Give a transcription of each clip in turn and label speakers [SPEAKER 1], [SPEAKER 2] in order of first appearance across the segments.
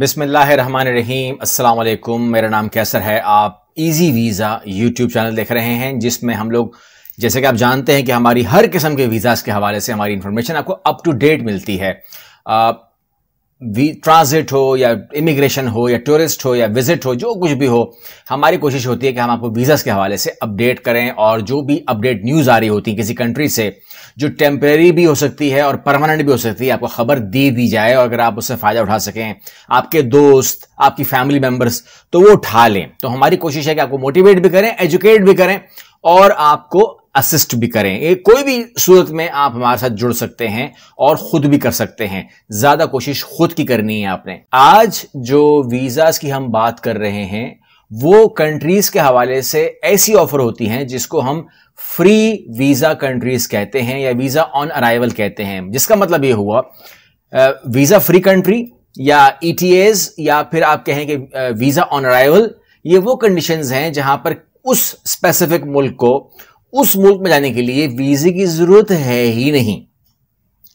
[SPEAKER 1] बिसमीम अल्लाम मेरा नाम कैसर है आप इजी वीज़ा यूट्यूब चैनल देख रहे हैं जिसमें हम लोग जैसे कि आप जानते हैं कि हमारी हर किस्म के वीज़ास के हवाले से हमारी इन्फॉर्मेशन आपको अप टू डेट मिलती है ट्रांजिट हो या इमिग्रेशन हो या टूरिस्ट हो या विजिट हो जो कुछ भी हो हमारी कोशिश होती है कि हम आपको वीज़ा के हवाले से अपडेट करें और जो भी अपडेट न्यूज़ आ रही होती है किसी कंट्री से जो टेम्प्रेरी भी हो सकती है और परमानेंट भी हो सकती है आपको खबर दे दी जाए और अगर आप उससे फ़ायदा उठा सकें आपके दोस्त आपकी फैमिली मेम्बर्स तो वो उठा लें तो हमारी कोशिश है कि आपको मोटिवेट भी करें एजुकेट भी करें और आपको असिस्ट भी करें ये कोई भी सूरत में आप हमारे साथ जुड़ सकते हैं और खुद भी कर सकते हैं ज्यादा कोशिश खुद की करनी है आपने आज जो वीजा की हम बात कर रहे हैं वो कंट्रीज के हवाले से ऐसी ऑफर होती हैं जिसको हम फ्री वीजा कंट्रीज कहते हैं या वीजा ऑन अराइवल कहते हैं जिसका मतलब ये हुआ वीजा फ्री कंट्री या ई e या फिर आप कहें कि वीजा ऑन अराइवल ये वो कंडीशंस हैं जहां पर उस स्पेसिफिक मुल्क को उस मुल्क में जाने के लिए वीजे की जरूरत है ही नहीं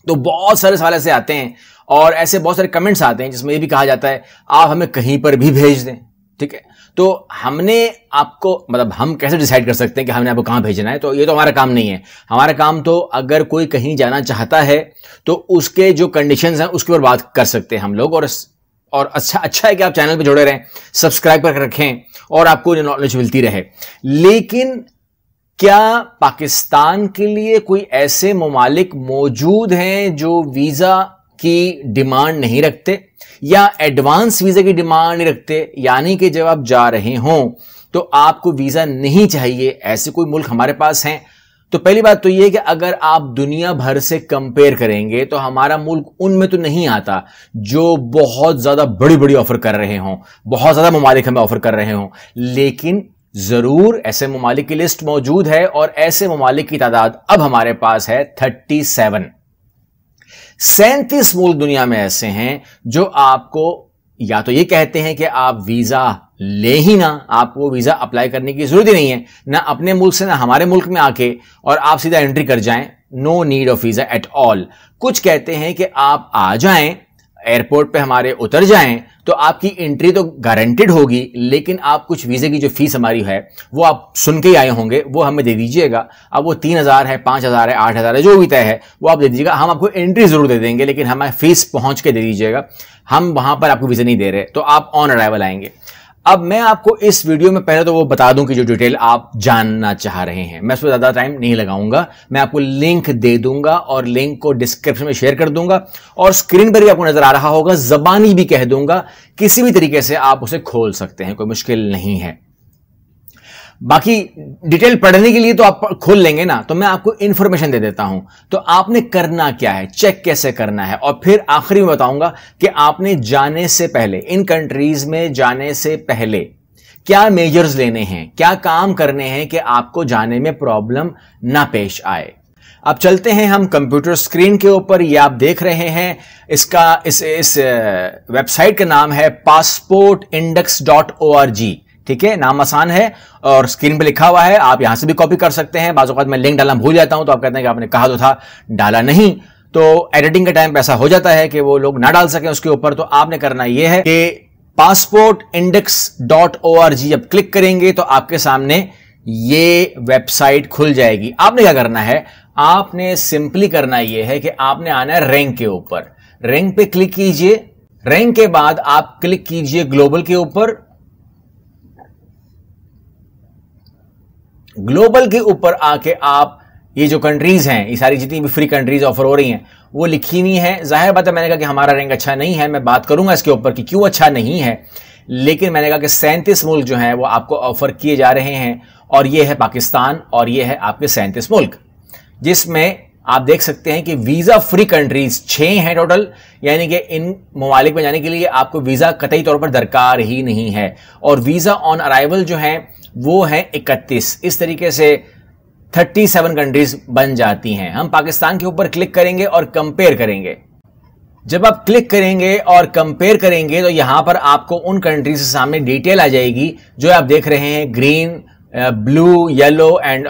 [SPEAKER 1] तो बहुत सारे सवाल ऐसे आते हैं और ऐसे बहुत सारे कमेंट्स आते हैं जिसमें यह भी कहा जाता है आप हमें कहीं पर भी भेज दें ठीक है तो हमने आपको मतलब हम कैसे डिसाइड कर सकते हैं कि हमने आपको कहाँ भेजना है तो ये तो हमारा काम नहीं है हमारा काम तो अगर कोई कहीं जाना चाहता है तो उसके जो कंडीशन हैं उसके ऊपर बात कर सकते हैं हम लोग और और अच्छा अच्छा है कि आप चैनल पर जुड़े रहें सब्सक्राइब करके रखें और आपको नॉलेज मिलती रहे लेकिन क्या पाकिस्तान के लिए कोई ऐसे ममालिक मौजूद हैं जो वीज़ा की डिमांड नहीं रखते या एडवांस वीज़ा की डिमांड नहीं रखते यानी कि जब आप जा रहे हों तो आपको वीज़ा नहीं चाहिए ऐसे कोई मुल्क हमारे पास हैं तो पहली बात तो ये कि अगर आप दुनिया भर से कंपेयर करेंगे तो हमारा मुल्क उनमें तो नहीं आता जो बहुत ज़्यादा बड़ी बड़ी ऑफ़र कर रहे हों बहुत ज़्यादा ममालिक हमें ऑफ़र कर रहे हों लेकिन ज़रूर ऐसे ममालिक की लिस्ट मौजूद है और ऐसे ममालिक की तादाद अब हमारे पास है थर्टी सेवन सैंतीस मुल्क दुनिया में ऐसे हैं जो आपको या तो ये कहते हैं कि आप वीज़ा ले ही ना आपको वीज़ा अप्लाई करने की ज़रूरत ही नहीं है ना अपने मुल्क से ना हमारे मुल्क में आके और आप सीधा एंट्री कर जाएं no need of visa at all कुछ कहते हैं कि आप आ जाएं एयरपोर्ट पे हमारे उतर जाएं तो आपकी एंट्री तो गारंटेड होगी लेकिन आप कुछ वीज़े की जो फीस हमारी है वो आप सुन के आए होंगे वो हमें दे दीजिएगा अब वो तीन हज़ार है पाँच हज़ार है आठ हज़ार है जो भी तय है वो आप दे दीजिएगा हम आपको एंट्री ज़रूर दे देंगे लेकिन हमें फ़ीस पहुँच के दे दीजिएगा हम वहाँ पर आपको वीज़े नहीं दे रहे तो आप ऑन अराइवल आएंगे अब मैं आपको इस वीडियो में पहले तो वो बता दूं कि जो डिटेल आप जानना चाह रहे हैं मैं उसमें ज़्यादा टाइम नहीं लगाऊंगा मैं आपको लिंक दे दूंगा और लिंक को डिस्क्रिप्शन में शेयर कर दूंगा और स्क्रीन पर भी आपको नज़र आ रहा होगा जबानी भी कह दूंगा किसी भी तरीके से आप उसे खोल सकते हैं कोई मुश्किल नहीं है बाकी डिटेल पढ़ने के लिए तो आप खोल लेंगे ना तो मैं आपको इंफॉर्मेशन दे देता हूं तो आपने करना क्या है चेक कैसे करना है और फिर आखिरी में बताऊंगा कि आपने जाने से पहले इन कंट्रीज में जाने से पहले क्या मेजर्स लेने हैं क्या काम करने हैं कि आपको जाने में प्रॉब्लम ना पेश आए अब चलते हैं हम कंप्यूटर स्क्रीन के ऊपर ये आप देख रहे हैं इसका इस इस वेबसाइट का नाम है passport index dot O R G ठीक है नाम आसान है और स्क्रीन पे लिखा हुआ है आप यहां से भी कॉपी कर सकते हैं बाजूकात मैं लिंक डालना भूल जाता हूं तो आप कहते हैं कि आपने कहा तो था डाला नहीं तो एडिटिंग के टाइम ऐसा हो जाता है कि वो लोग ना डाल सके उसके ऊपर तो आपने करना यह है कि passport index dot O R G जब क्लिक करेंगे तो आपके सामने ये वेबसाइट खुल जाएगी आपने क्या करना है आपने सिंपली करना यह है कि आपने आना है रैंक के ऊपर रैंक पे क्लिक कीजिए रैंक के बाद आप क्लिक कीजिए ग्लोबल के ऊपर ग्लोबल के ऊपर आके आप ये जो कंट्रीज हैं ये सारी जितनी भी फ्री कंट्रीज ऑफर हो रही हैं वो लिखी हुई है जाहिर बात है मैंने कहा कि हमारा रैंक अच्छा नहीं है मैं बात करूंगा इसके ऊपर कि क्यों अच्छा नहीं है लेकिन मैंने कहा कि सैंतीस मुल्क जो हैं वो आपको ऑफर किए जा रहे हैं और ये है पाकिस्तान और ये है आपके सैंतीस मुल्क जिसमें आप देख सकते हैं कि वीज़ा फ्री कंट्रीज छह हैं टोटल यानी कि इन ममालिक में जाने के लिए आपको वीज़ा कतई तौर पर दरकार ही नहीं है और वीज़ा ऑन अराइवल जो है वो है 31 इस तरीके से 37 कंट्रीज बन जाती हैं हम पाकिस्तान के ऊपर क्लिक करेंगे और कंपेयर करेंगे जब आप क्लिक करेंगे और कंपेयर करेंगे तो यहां पर आपको उन कंट्रीज के सामने डिटेल आ जाएगी जो आप देख रहे हैं ग्रीन ब्लू येलो एंड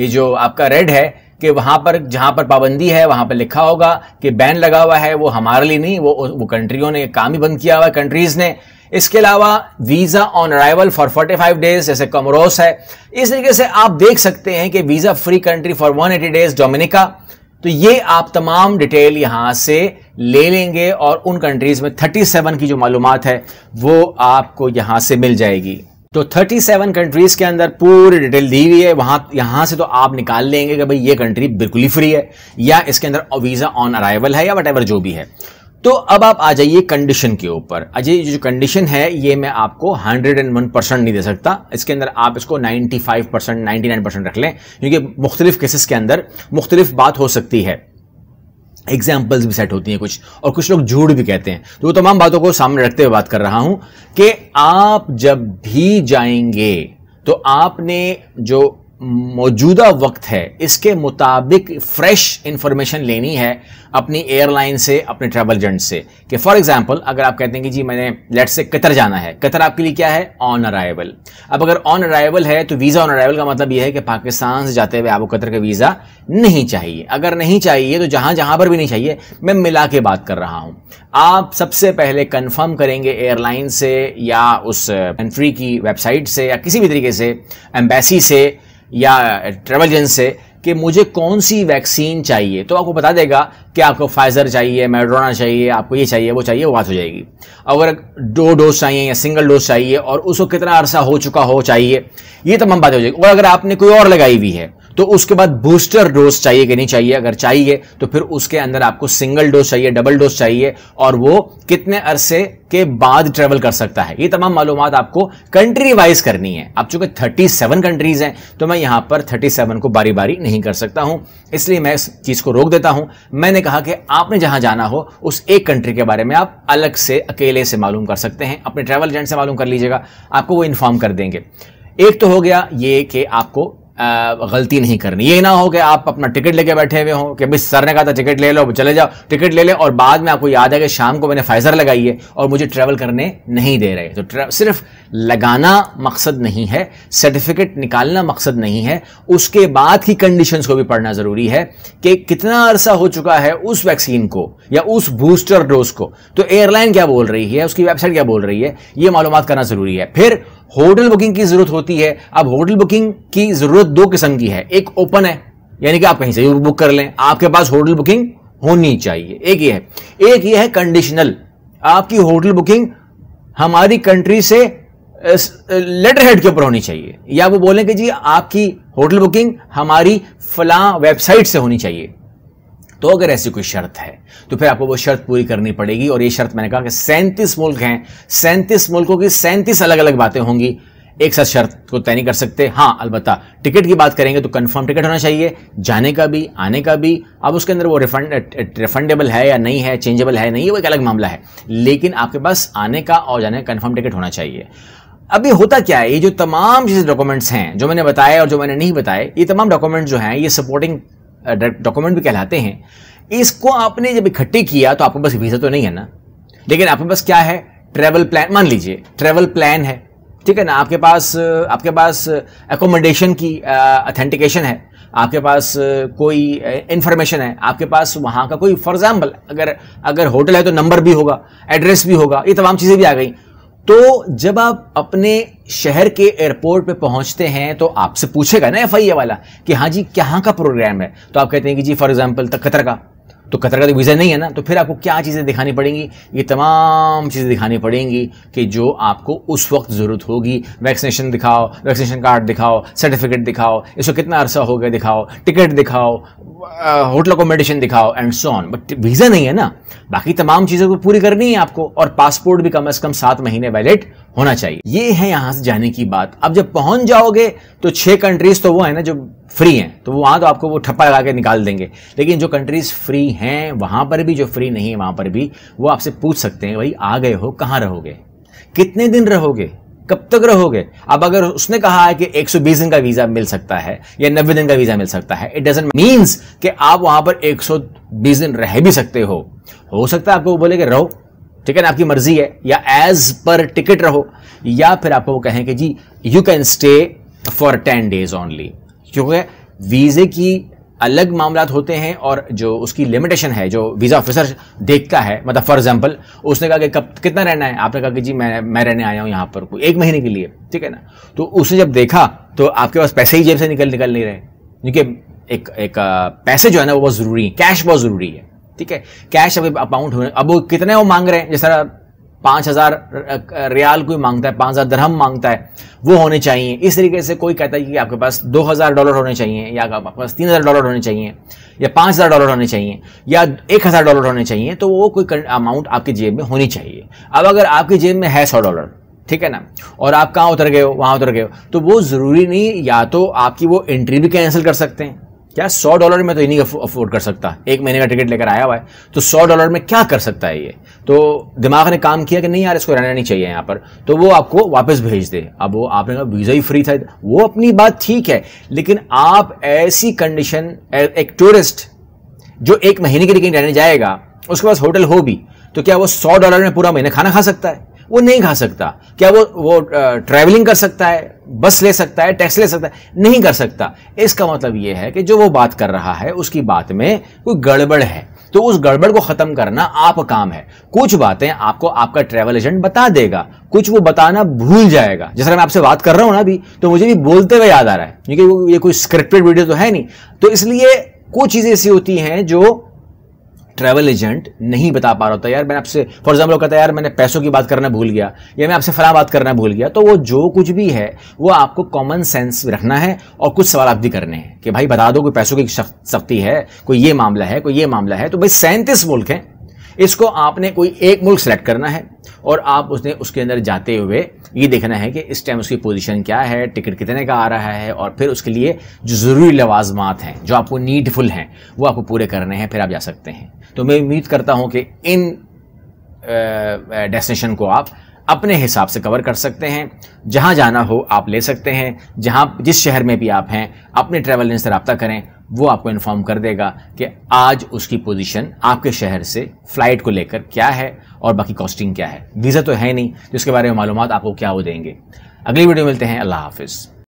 [SPEAKER 1] ये जो आपका रेड है कि वहां पर जहां पर पाबंदी है वहां पर लिखा होगा कि बैन लगा हुआ है वो हमारे लिए नहीं वो वो कंट्रियों ने काम ही बंद किया हुआ है कंट्रीज ने इसके अलावा visa on arrival for 45 days जैसे कमरोस है इस तरीके से आप देख सकते हैं कि visa free country for 180 days Dominica तो ये आप तमाम डिटेल यहां से ले लेंगे और उन कंट्रीज़ में 37 की जो मालूम है वो आपको यहां से मिल जाएगी तो 37 कंट्रीज के अंदर पूरी डिटेल दी हुई है वहां यहां से तो आप निकाल लेंगे कि भाई ये कंट्री बिल्कुल ही फ्री है या इसके अंदर वीजा ऑन अराइवल है या वट जो भी है तो अब आप आ जाइए कंडीशन के ऊपर अजय जो कंडीशन है ये मैं आपको 101 परसेंट नहीं दे सकता इसके अंदर आप इसको 95 परसेंट नाइन्टी परसेंट रख लें क्योंकि मुख्तलिफ केसेस के अंदर मुख्तलिफ बात हो सकती है एग्जाम्पल्स भी सेट होती हैं कुछ और कुछ लोग झूठ भी कहते हैं तो वो तमाम बातों को सामने रखते हुए बात कर रहा हूं कि आप जब भी जाएंगे तो आपने जो मौजूदा वक्त है इसके मुताबिक फ्रेश इंफॉर्मेशन लेनी है अपनी एयरलाइन से अपने ट्रैवल एजेंट से कि फॉर एग्जांपल अगर आप कहते हैं कि जी मैंने लेट से कतर जाना है कतर आपके लिए क्या है ऑन अराइवल अब अगर ऑन अराइवल है तो वीज़ा ऑन अराइवल का मतलब यह है कि पाकिस्तान से जाते हुए आपको कतर का वीज़ा नहीं चाहिए अगर नहीं चाहिए तो जहाँ जहाँ पर भी नहीं चाहिए मैं मिला के बात कर रहा हूँ आप सबसे पहले कन्फर्म करेंगे एयरलाइन से या उस कंट्री uh, की वेबसाइट से या किसी भी तरीके से एम्बेसी से या ट्रेवल एजेंट से कि मुझे कौन सी वैक्सीन चाहिए तो आपको बता देगा कि आपको फाइजर चाहिए मेड्रोना चाहिए आपको ये चाहिए वो चाहिए वो बात हो जाएगी अगर दो डोज चाहिए या सिंगल डोज चाहिए और उसको कितना अरसा हो चुका हो चाहिए ये तमाम बात हो जाएगी और अगर आपने कोई और लगाई हुई है तो उसके बाद बूस्टर डोज चाहिए कि नहीं चाहिए अगर चाहिए तो फिर उसके अंदर आपको सिंगल डोज चाहिए डबल डोज चाहिए और वो कितने अरसे के बाद ट्रेवल कर सकता है ये तमाम मालूम आपको कंट्री वाइज करनी है अब चूंकि थर्टी सेवन कंट्रीज हैं तो मैं यहां पर थर्टी सेवन को बारी बारी नहीं कर सकता हूं इसलिए मैं इस चीज को रोक देता हूं मैंने कहा कि आपने जहां जाना हो उस एक कंट्री के बारे में आप अलग से अकेले से मालूम कर सकते हैं अपने ट्रैवल एजेंट से मालूम कर लीजिएगा आपको वो इन्फॉर्म कर देंगे एक तो हो गया ये कि आपको गलती नहीं करनी ये ना हो कि आप अपना टिकट लेके बैठे हुए हो कि भाई सर ने कहा था टिकट ले लो चले जाओ टिकट ले लें और बाद में आपको याद है कि शाम को मैंने फाइजर लगाई है और मुझे ट्रैवल करने नहीं दे रहे तो सिर्फ लगाना मकसद नहीं है सर्टिफिकेट निकालना मकसद नहीं है उसके बाद की कंडीशन को भी पढ़ना ज़रूरी है कि कितना अरसा हो चुका है उस वैक्सीन को या उस बूस्टर डोज को तो एयरलाइन क्या बोल रही है उसकी वेबसाइट क्या बोल रही है ये मालूम करना ज़रूरी है फिर होटल बुकिंग की ज़रूरत होती है अब होटल बुकिंग की ज़रूरत दो किस्म की है एक ओपन है यानी कि आप कहीं से भी बुक कर लें आपके पास होटल बुकिंग होनी चाहिए एक ये है एक ये है कंडीशनल आपकी होटल बुकिंग हमारी कंट्री से लेटर हेड के ऊपर होनी चाहिए या वो बोलें कि जी आपकी होटल बुकिंग हमारी फला वेबसाइट से होनी चाहिए तो अगर ऐसी कोई शर्त है तो फिर आपको वो शर्त पूरी करनी पड़ेगी और ये शर्त मैंने कहा कि सैंतीस मुल्क हैं सैंतीस मुल्कों की सैंतीस अलग अलग बातें होंगी एक साथ शर्त को तय नहीं कर सकते हाँ अलबत्त टिकट की बात करेंगे तो कंफर्म टिकट होना चाहिए जाने का भी आने का भी अब उसके अंदर वो रिफंड रिफंडेबल है या नहीं है चेंजेबल है नहीं है वो एक अलग मामला है लेकिन आपके पास आने का और जाने का कन्फर्म टिकट होना चाहिए अब ये होता क्या है ये जो तमाम चीज़ डॉक्यूमेंट्स हैं जो मैंने बताए और जो मैंने नहीं बताए ये तमाम डॉक्यूमेंट्स जो हैं ये सपोर्टिंग डॉक्यूमेंट भी कहलाते हैं इसको आपने जब इकट्ठे किया तो आपके पास वीज़ा तो नहीं है ना लेकिन आपके पास क्या है ट्रैवल प्लान मान लीजिए ट्रैवल प्लान है ठीक है ना आपके पास आपके पास एकोमोडेशन की अथेंटिकेशन है आपके पास कोई इंफॉर्मेशन है आपके पास वहाँ का कोई फॉर एग्जाम्पल अगर अगर होटल है तो नंबर भी होगा एड्रेस भी होगा ये तमाम चीज़ें भी आ गई तो जब आप अपने शहर के एयरपोर्ट पे पहुंचते हैं तो आपसे पूछेगा ना एफ वाला कि हाँ जी कहाँ का प्रोग्राम है तो आप कहते हैं कि जी फॉर एग्जाम्पल कतर का तो कतर का तो वीज़ा नहीं है ना तो फिर आपको क्या चीज़ें दिखानी पड़ेंगी ये तमाम चीज़ें दिखानी पड़ेंगी कि जो आपको उस वक्त ज़रूरत होगी वैक्सीनेशन दिखाओ वैक्सीनेशन कार्ड दिखाओ सर्टिफिकेट दिखाओ इसको कितना अरसा हो गया दिखाओ टिकट दिखाओ होटल अकोमोडेशन दिखाओ and so on but visa नहीं है ना बाकी तमाम चीज़ों को पूरी करनी है आपको और पासपोर्ट भी कम से कम सात महीने वैलिड होना चाहिए ये है यहां से जाने की बात अब जब पहुंच जाओगे तो छह कंट्रीज़ तो वो है ना जो फ्री हैं तो वहां तो आपको वो ठप्पा लगा के निकाल देंगे लेकिन जो कंट्रीज़ फ्री हैं वहां पर भी जो फ्री नहीं है वहां पर भी वो आपसे पूछ सकते हैं भाई आ गए हो कहाँ रहोगे कितने दिन रहोगे कब तक रहोगे अब अगर उसने कहा है कि 120 दिन का वीज़ा मिल सकता है या 90 दिन का वीज़ा मिल सकता है इट डजेंट मीन्स कि आप वहां पर 120 दिन रह भी सकते हो हो सकता है आपको वो बोले कि रहो ठीक है ना आपकी मर्जी है या एज पर टिकट रहो या फिर आपको वो कहें कि जी you can stay for ten days only क्योंकि वीज़े की अलग मामला होते हैं और जो उसकी लिमिटेशन है जो वीज़ा ऑफिसर देखता है मतलब फॉर एग्जांपल उसने कहा कि कब कितना रहना है आपने कहा कि जी मैं मैं रहने आया हूँ यहाँ पर कोई एक महीने के लिए ठीक है ना तो उसने जब देखा तो आपके पास पैसे ही जेब से निकल निकल नहीं रहे क्योंकि एक एक पैसे जो है ना वो बहुत ज़रूरी है कैश बहुत ज़रूरी है ठीक है कैश अब अमाउंट होने अब वो कितने वो मांग रहे हैं जैसा पाँच हज़ार रियाल कोई मांगता है पाँच हज़ार दरहम मांगता है वो होने चाहिए इस तरीके से कोई कहता है कि आपके पास दो हज़ार डॉलर होने चाहिए या आपके पास तीन हज़ार डॉलर होने चाहिए या पाँच हज़ार डॉलर होने चाहिए या एक हज़ार डॉलर होने चाहिए तो वो कोई अमाउंट आपकी जेब में होनी चाहिए अब अगर आपकी जेब में है सौ डॉलर ठीक है ना और आप कहाँ उतर गए हो वहाँ उतर गए हो तो वो ज़रूरी नहीं या तो आपकी वो एंट्री भी कैंसिल कर सकते हैं क्या सौ डॉलर में तो इन्हीं अफोर्ड कर सकता एक महीने का टिकट लेकर आया हुआ है तो सौ डॉलर में क्या कर सकता है ये तो दिमाग ने काम किया कि नहीं यार इसको रहना नहीं चाहिए यहाँ पर तो वो आपको वापस भेज दे अब वो आपने कहा वीज़ा ही फ्री था वो अपनी बात ठीक है लेकिन आप ऐसी कंडीशन एक टूरिस्ट जो एक महीने के लिए कहीं रहने जाएगा उसके पास होटल हो भी तो क्या वो सौ डॉलर में पूरा महीने खाना खा सकता है वो नहीं खा सकता क्या वो वो ट्रैवलिंग कर सकता है बस ले सकता है टैक्स ले सकता है नहीं कर सकता इसका मतलब ये है कि जो वो बात कर रहा है उसकी बात में कोई गड़बड़ है तो उस गड़बड़ को ख़त्म करना आप काम है कुछ बातें आपको आपका ट्रैवल एजेंट बता देगा कुछ वो बताना भूल जाएगा जैसा मैं आपसे बात कर रहा हूं ना अभी तो मुझे भी बोलते हुए याद आ रहा है क्योंकि ये कोई स्क्रिप्टेड वीडियो तो है नहीं तो इसलिए कुछ चीज़ें ऐसी होती हैं जो ट्रैवल एजेंट नहीं बता पा रहा होता यार मैंने आपसे फॉर एग्जाम्पल कहता है यार मैंने पैसों की बात करना भूल गया या मैं आपसे फला बात करना भूल गया तो वो जो कुछ भी है वो आपको कॉमन सेंस रखना है और कुछ सवाल आप भी करने हैं कि भाई बता दो कोई पैसों की सख्ती है कोई ये मामला है कोई ये मामला है तो भाई सैंतीस मुल्क हैं इसको आपने कोई एक मुल्क सेलेक्ट करना है और आप उसने उसके अंदर जाते हुए ये देखना है कि इस टाइम उसकी पोजीशन क्या है टिकट कितने का आ रहा है और फिर उसके लिए जो ज़रूरी लवाजमात हैं जो आपको नीडफुल हैं वो आपको पूरे करने हैं फिर आप जा सकते हैं तो मैं उम्मीद करता हूँ कि इन डेस्टिनेशन को आप अपने हिसाब से कवर कर सकते हैं जहाँ जाना हो आप ले सकते हैं जहाँ जिस शहर में भी आप हैं अपने ट्रैवल से रबता करें वो आपको इन्फॉर्म कर देगा कि आज उसकी पोजीशन आपके शहर से फ्लाइट को लेकर क्या है और बाकी कॉस्टिंग क्या है वीज़ा तो है नहीं जिसके तो बारे में मालूम आपको क्या वो देंगे अगली वीडियो मिलते हैं अल्लाह हाफिज़